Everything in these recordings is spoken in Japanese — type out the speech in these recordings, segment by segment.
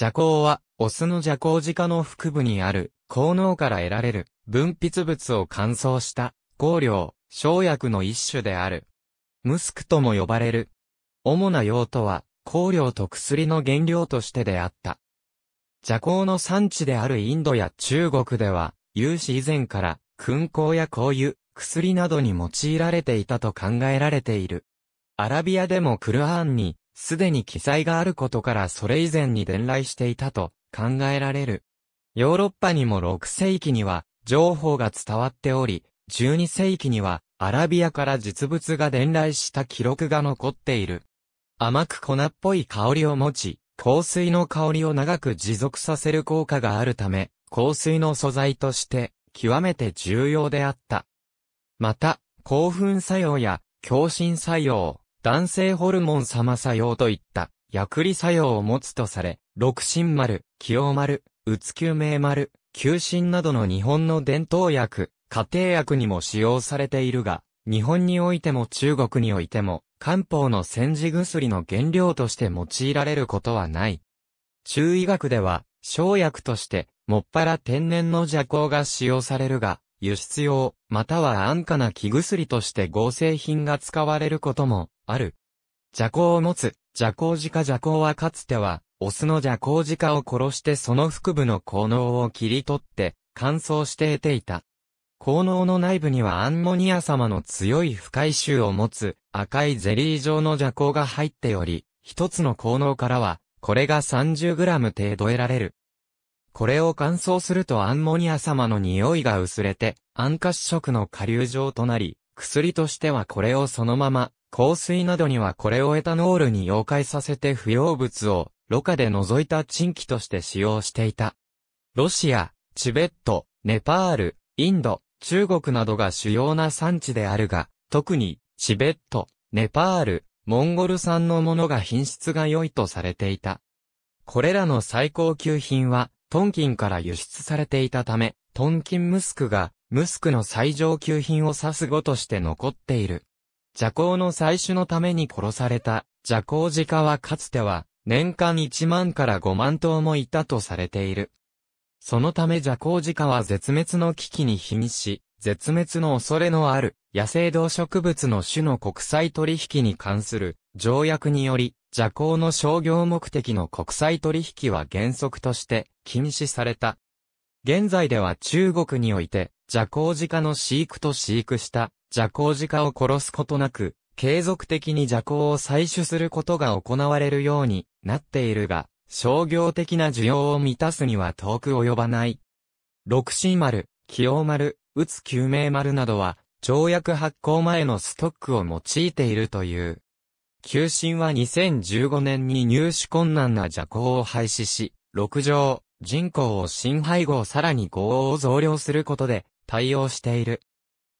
邪行は、オスの邪行鹿の腹部にある、効能から得られる、分泌物を乾燥した、香料、生薬の一種である。ムスクとも呼ばれる。主な用途は、香料と薬の原料としてであった。邪行の産地であるインドや中国では、有史以前から、燻香や香油、薬などに用いられていたと考えられている。アラビアでもクルアーンに、すでに記載があることからそれ以前に伝来していたと考えられる。ヨーロッパにも6世紀には情報が伝わっており、12世紀にはアラビアから実物が伝来した記録が残っている。甘く粉っぽい香りを持ち、香水の香りを長く持続させる効果があるため、香水の素材として極めて重要であった。また、興奮作用や強振作用、男性ホルモン様作用といった薬理作用を持つとされ、六神丸、清丸、宇津救命丸、九神などの日本の伝統薬、家庭薬にも使用されているが、日本においても中国においても、漢方の煎じ薬の原料として用いられることはない。中医学では、生薬として、もっぱら天然の邪行が使用されるが、輸出用、または安価な木薬として合成品が使われることも、ある。邪行を持つ、邪行鹿邪行はかつては、オスの邪行鹿を殺してその腹部の効能を切り取って、乾燥して得ていた。効能の内部にはアンモニア様の強い不快臭を持つ赤いゼリー状の邪行が入っており、一つの効能からは、これが 30g 程度得られる。これを乾燥するとアンモニア様の匂いが薄れて、安価色の下流状となり、薬としてはこれをそのまま、香水などにはこれをエタノールに溶解させて不要物を、ろ過で除いた鎮気として使用していた。ロシア、チベット、ネパール、インド、中国などが主要な産地であるが、特に、チベット、ネパール、モンゴル産のものが品質が良いとされていた。これらの最高級品は、トンキンから輸出されていたため、トンキンムスクが、ムスクの最上級品を指す語として残っている。邪行の採取のために殺された、邪行鹿はかつては、年間1万から5万頭もいたとされている。そのため邪行鹿は絶滅の危機に瀕し、絶滅の恐れのある野生動植物の種の国際取引に関する条約により邪行の商業目的の国際取引は原則として禁止された。現在では中国において、邪行鹿の飼育と飼育した邪行鹿を殺すことなく、継続的に邪行を採取することが行われるようになっているが、商業的な需要を満たすには遠く及ばない。六神丸、清丸、宇津救命丸などは、条約発行前のストックを用いているという。旧神は2015年に入手困難な邪行を廃止し、6条、人口を新配合さらに合を増量することで対応している。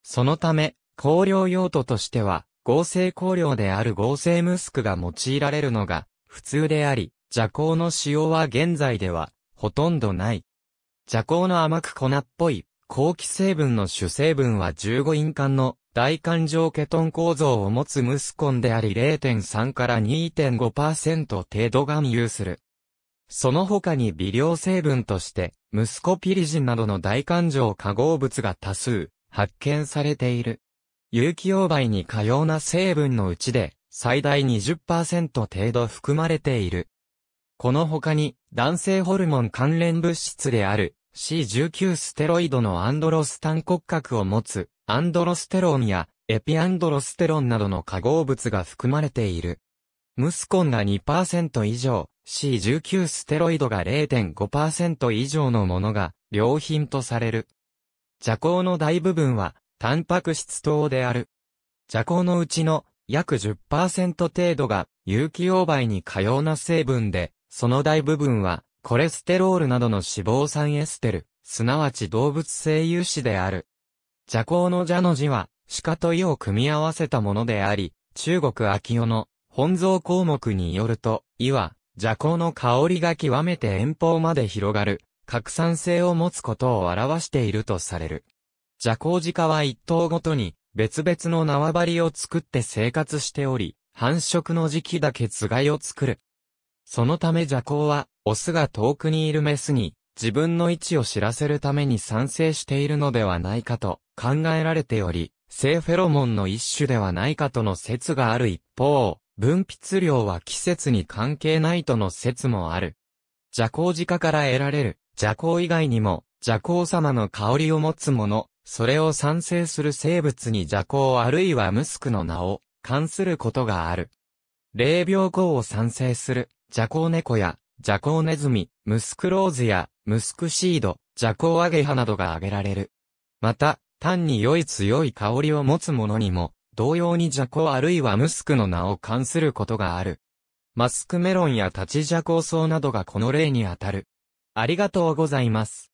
そのため、香料用途としては、合成香料である合成ムスクが用いられるのが普通であり、邪行の使用は現在ではほとんどない。邪行の甘く粉っぽい、後期成分の主成分は15印鑑の大環状ケトン構造を持つムスコンであり0.3から2.5%程度含有する。その他に微量成分として、ムスコピリジンなどの大環状化合物が多数発見されている。有機溶媒に可用な成分のうちで、最大20%程度含まれている。この他に、男性ホルモン関連物質である C19 ステロイドのアンドロスタン骨格を持つアンドロステロンやエピアンドロステロンなどの化合物が含まれている。ムスコンが2%以上、C19 ステロイドが0.5%以上のものが良品とされる。邪行の大部分は、タンパク質等である。邪行のうちの約10%程度が有機溶媒に可用な成分で、その大部分はコレステロールなどの脂肪酸エステル、すなわち動物性油脂である。邪行の邪の字は、鹿と意を組み合わせたものであり、中国秋代の本草項目によると、意は、邪行の香りが極めて遠方まで広がる、拡散性を持つことを表しているとされる。邪行鹿は一頭ごとに、別々の縄張りを作って生活しており、繁殖の時期だけつがいを作る。そのため邪行は、オスが遠くにいるメスに、自分の位置を知らせるために賛成しているのではないかと考えられており、性フェロモンの一種ではないかとの説がある一方、分泌量は季節に関係ないとの説もある。邪行自家から得られる邪行以外にも邪行様の香りを持つもの、それを産生する生物に邪行あるいはムスクの名を関することがある。霊病後を産生する邪行猫や邪行ネズミ、ムスクローズやムスクシード、邪行アゲハなどが挙げられる。また、単に良い強い香りを持つものにも、同様にジャコあるいはムスクの名を冠することがある。マスクメロンや立ちジャコウソウなどがこの例にあたる。ありがとうございます。